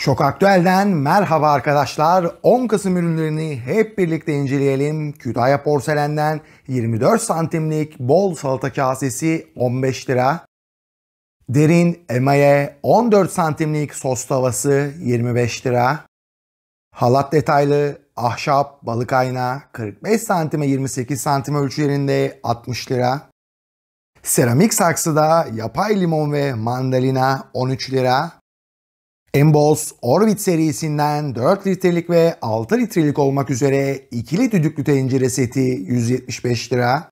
Şok Aktüel'den merhaba arkadaşlar. 10 Kasım ürünlerini hep birlikte inceleyelim. Kütahya Porselen'den 24 santimlik bol salata kasesi 15 lira. Derin emaye 14 santimlik sos tavası 25 lira. Halat detaylı ahşap balık ayna 45 santime 28 santim ölçülerinde 60 lira. Seramik saksıda yapay limon ve mandalina 13 lira. Emboss Orbit serisinden 4 litrelik ve 6 litrelik olmak üzere ikili düdüklü tencere seti 175 lira.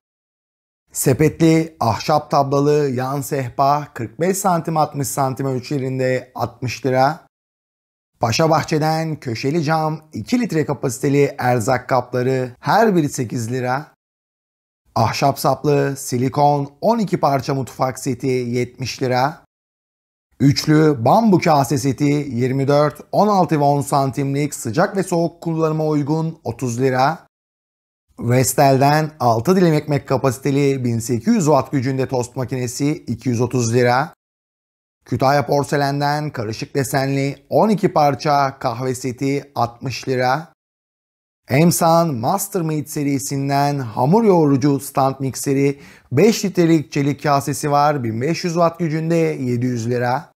Sepetli ahşap tablalı yan sehpa 45 santim 60 santim ölçülerinde 60 lira. Paşa Bahçe'den köşeli cam 2 litre kapasiteli erzak kapları her biri 8 lira. Ahşap saplı silikon 12 parça mutfak seti 70 lira. Üçlü bambu kase seti 24, 16 ve 10 santimlik sıcak ve soğuk kullanıma uygun 30 lira. Vestel'den 6 dilim ekmek kapasiteli 1800 watt gücünde tost makinesi 230 lira. Kütahya porselenden karışık desenli 12 parça kahve seti 60 lira. Emsan Mastermade serisinden hamur yoğurucu stand mikseri 5 litrelik çelik kasesi var 1500 watt gücünde 700 lira.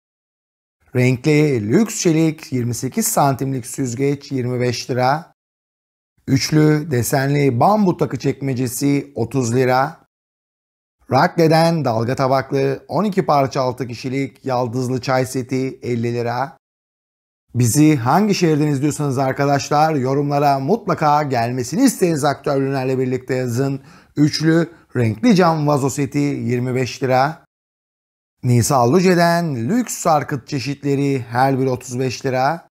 Renkli lüks çelik 28 santimlik süzgeç 25 lira. Üçlü desenli bambu takı çekmecesi 30 lira. Rakle'den dalga tabaklı 12 parça 6 kişilik yaldızlı çay seti 50 lira. Bizi hangi şehirden izliyorsanız arkadaşlar yorumlara mutlaka gelmesini istediğiniz aktörlerle birlikte yazın. Üçlü renkli cam vazo seti 25 lira. Nisa Luce'den lüks sarkıt çeşitleri her biri 35 lira.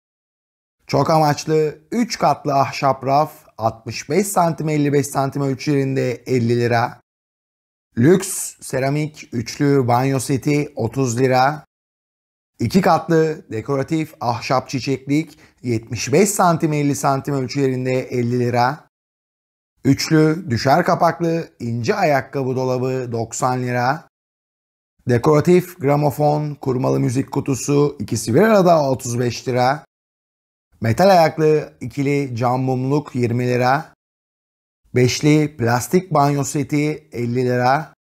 Çok amaçlı 3 katlı ahşap raf 65 santim 55 santim ölçülerinde 50 lira. Lüks seramik üçlü banyo seti 30 lira. 2 katlı dekoratif ahşap çiçeklik 75 santim 50 santim ölçülerinde 50 lira. Üçlü düşer kapaklı ince ayakkabı dolabı 90 lira. Dekoratif gramofon, kurmalı müzik kutusu ikisi bir arada 35 lira. Metal ayaklı ikili cam mumluk 20 lira. Beşli plastik banyo seti 50 lira.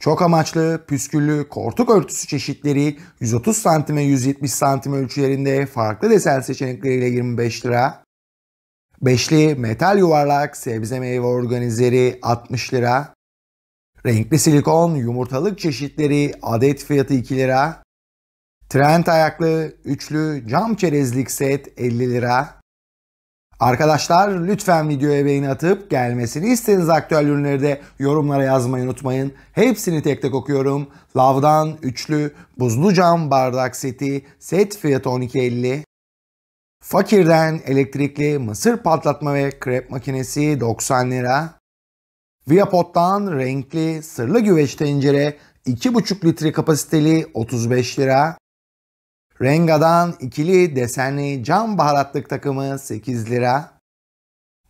Çok amaçlı püsküllü kortuk örtüsü çeşitleri 130 cm 170 cm ölçülerinde farklı desen seçenekleriyle 25 lira. Beşli metal yuvarlak sebze meyve organizleri 60 lira. Renkli silikon yumurtalık çeşitleri adet fiyatı 2 lira. Trend ayaklı üçlü cam çerezlik set 50 lira. Arkadaşlar lütfen videoya beğeni atıp gelmesini istediğiniz aktüel ürünleri de yorumlara yazmayı unutmayın. Hepsini tek tek okuyorum. Lavdan üçlü buzlu cam bardak seti set fiyatı 12.50. Fakirden elektrikli mısır patlatma ve krep makinesi 90 lira. Viapod'dan renkli sırlı güveç tencere 2,5 litre kapasiteli 35 lira. Renga'dan ikili desenli cam baharatlık takımı 8 lira.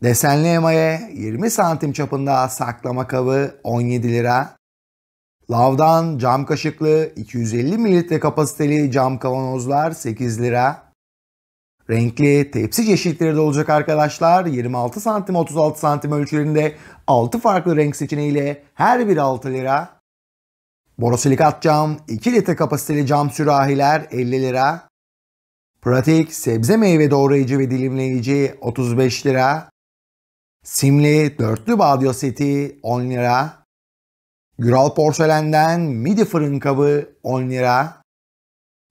Desenli emaye 20 santim çapında saklama kabı 17 lira. Lavdan cam kaşıklı 250 mililitre kapasiteli cam kavanozlar 8 lira. Renkli tepsi çeşitleri de olacak arkadaşlar. 26 santim 36 santim ölçülerinde 6 farklı renk seçeneğiyle her biri 6 lira. Borosilikat cam, 2 litre kapasiteli cam sürahiler 50 lira. Pratik sebze meyve doğrayıcı ve dilimleyici 35 lira. Simli dörtlü badyo seti 10 lira. Güral porselenden midi fırın kabı 10 lira.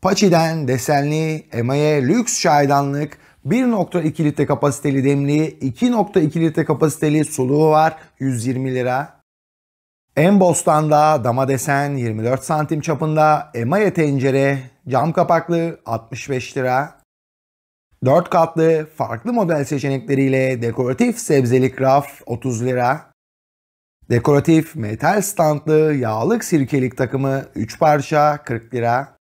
Paçi'den desenli emaye lüks çaydanlık 1.2 litre kapasiteli demli, 2.2 litre kapasiteli suluğu var 120 lira. Embos'tan'da dama desen 24 santim çapında emaye tencere cam kapaklı 65 lira. 4 katlı farklı model seçenekleriyle dekoratif sebzelik raf 30 lira. Dekoratif metal standlı yağlık sirkelik takımı 3 parça 40 lira.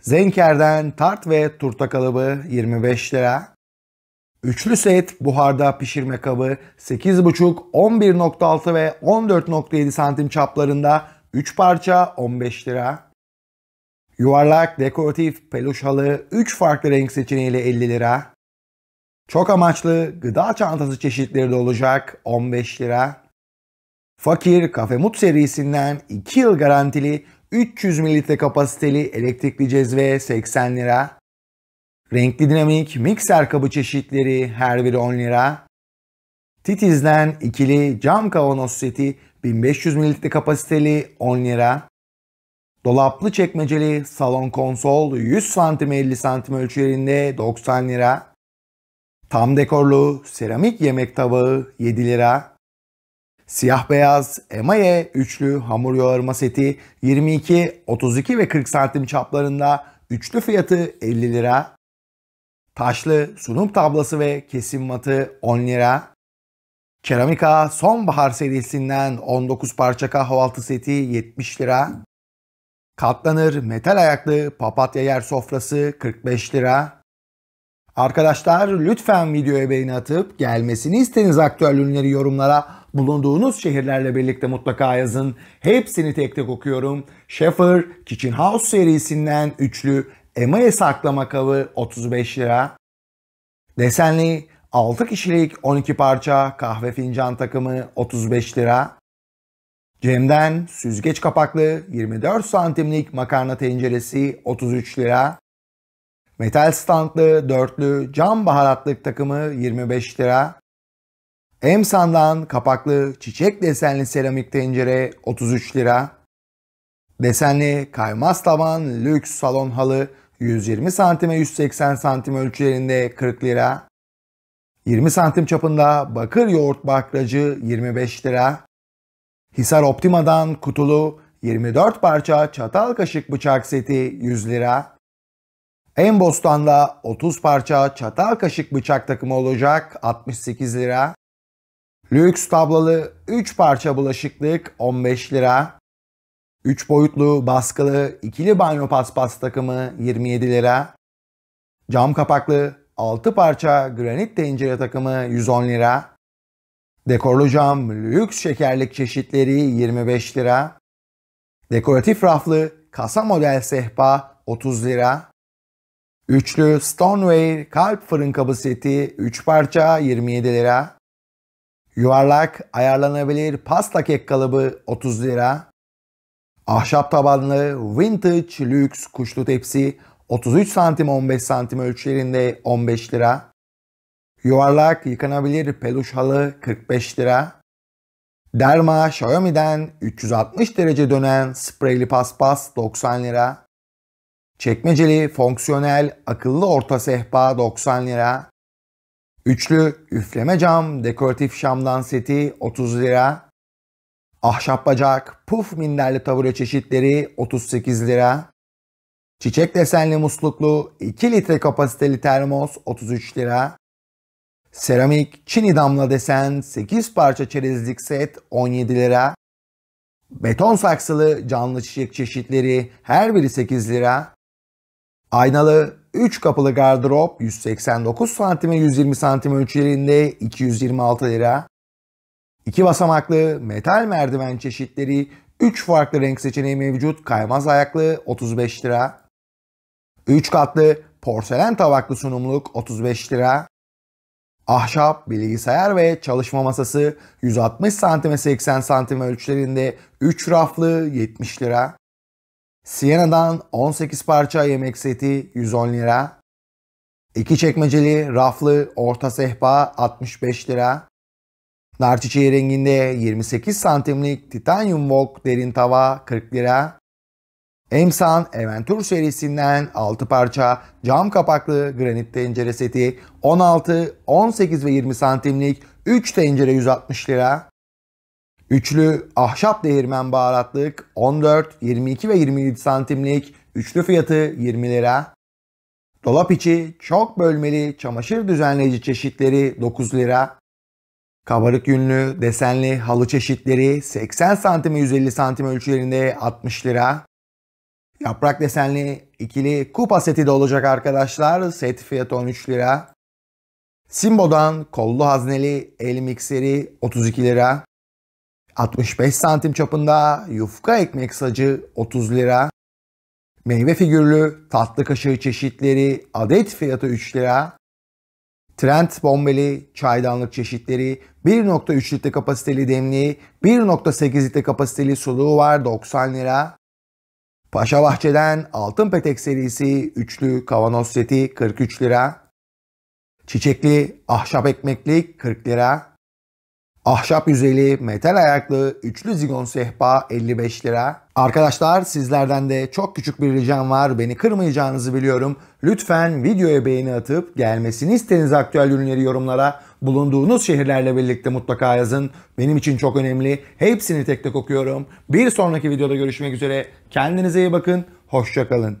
Zenker'den tart ve turta kalıbı 25 lira. Üçlü set buharda pişirme kabı 8,5, 11,6 ve 14,7 santim çaplarında 3 parça 15 lira. Yuvarlak dekoratif peluş halı 3 farklı renk seçeneğiyle 50 lira. Çok amaçlı gıda çantası çeşitleri de olacak 15 lira. Fakir Kafe Mut serisinden 2 yıl garantili 300 mililitre kapasiteli elektrikli cezve 80 lira. Renkli dinamik mikser kabı çeşitleri her biri 10 lira. Titiz'den ikili cam kavanoz seti 1500 mililitre kapasiteli 10 lira. Dolaplı çekmeceli salon konsol 100 santim 50 santim ölçülerinde 90 lira. Tam dekorlu seramik yemek tabağı 7 lira. Siyah beyaz emaye üçlü hamur yoğurma seti 22, 32 ve 40 santim çaplarında üçlü fiyatı 50 lira. Taşlı sunum tablası ve kesim matı 10 lira. Keramika sonbahar serisinden 19 parça kahvaltı seti 70 lira. Katlanır metal ayaklı papatya yer sofrası 45 lira. Arkadaşlar lütfen videoya beğeni atıp gelmesini istediğiniz aktüel ürünleri yorumlara bulunduğunuz şehirlerle birlikte mutlaka yazın. Hepsini tek tek okuyorum. Schaefer, Kitchen House serisinden üçlü Emaye saklama kabı 35 lira. Desenli 6 kişilik 12 parça kahve fincan takımı 35 lira. Cem'den süzgeç kapaklı 24 santimlik makarna tenceresi 33 lira. Metal standlı dörtlü cam baharatlık takımı 25 lira. Emsan'dan kapaklı çiçek desenli seramik tencere 33 lira. Desenli kaymaz tavan lüks salon halı 120 santime 180 santim ölçülerinde 40 lira. 20 santim çapında bakır yoğurt bakracı 25 lira. Hisar Optima'dan kutulu 24 parça çatal kaşık bıçak seti 100 lira. En Bostan'da 30 parça çatal kaşık bıçak takımı olacak 68 lira. Lüks tablalı 3 parça bulaşıklık 15 lira. 3 boyutlu baskılı ikili banyo paspas takımı 27 lira. Cam kapaklı 6 parça granit tencere takımı 110 lira. Dekorlu cam lüks şekerlik çeşitleri 25 lira. Dekoratif raflı kasa model sehpa 30 lira. Üçlü Stoneware kalp fırın kabı seti 3 parça 27 lira. Yuvarlak ayarlanabilir pasta kek kalıbı 30 lira. Ahşap tabanlı vintage lüks kuşlu tepsi 33 santim 15 santim ölçülerinde 15 lira. Yuvarlak yıkanabilir peluş halı 45 lira. Derma Xiaomi'den 360 derece dönen spreyli paspas 90 lira. Çekmeceli fonksiyonel akıllı orta sehpa 90 lira. Üçlü üfleme cam dekoratif şamdan seti 30 lira. Ahşap bacak puf minderli tabure çeşitleri 38 lira. Çiçek desenli musluklu 2 litre kapasiteli termos 33 lira. Seramik çini damla desen 8 parça çerezlik set 17 lira. Beton saksılı canlı çiçek çeşitleri her biri 8 lira. Aynalı 3 kapılı gardırop 189 santime 120 cm ölçülerinde 226 lira. 2 basamaklı metal merdiven çeşitleri 3 farklı renk seçeneği mevcut kaymaz ayaklı 35 lira. 3 katlı porselen tabaklı sunumluk 35 lira. Ahşap, bilgisayar ve çalışma masası 160 cm 80 cm ölçülerinde 3 raflı 70 lira. Siena'dan 18 parça yemek seti 110 lira. 2 çekmeceli raflı orta sehpa 65 lira. Nar çiçeği renginde 28 santimlik titanyum wok derin tava 40 lira. Emsan Eventur serisinden 6 parça cam kapaklı granit tencere seti 16, 18 ve 20 santimlik 3 tencere 160 lira. Üçlü ahşap değirmen baharatlık 14, 22 ve 27 santimlik üçlü fiyatı 20 lira. Dolap içi çok bölmeli çamaşır düzenleyici çeşitleri 9 lira. Kabarık yünlü desenli halı çeşitleri 80 santime 150 santim ölçülerinde 60 lira. Yaprak desenli ikili kupa seti de olacak arkadaşlar. Set fiyatı 13 lira. Simbo'dan kollu hazneli el mikseri 32 lira. 65 santim çapında yufka ekmek sacı 30 lira. Meyve figürlü tatlı kaşığı çeşitleri adet fiyatı 3 lira. Trent bombeli çaydanlık çeşitleri 1.3 litre kapasiteli demli 1.8 litre kapasiteli suluğu var 90 lira. Paşa Bahçe'den Altın Petek serisi üçlü kavanoz seti 43 lira. Çiçekli ahşap ekmekli 40 lira. Ahşap yüzeli, metal ayaklı, üçlü zigon sehpa 55 lira. Arkadaşlar sizlerden de çok küçük bir ricam var. Beni kırmayacağınızı biliyorum. Lütfen videoya beğeni atıp gelmesini istediğiniz aktüel ürünleri yorumlara bulunduğunuz şehirlerle birlikte mutlaka yazın. Benim için çok önemli. Hepsini tek tek okuyorum. Bir sonraki videoda görüşmek üzere. Kendinize iyi bakın. Hoşçakalın.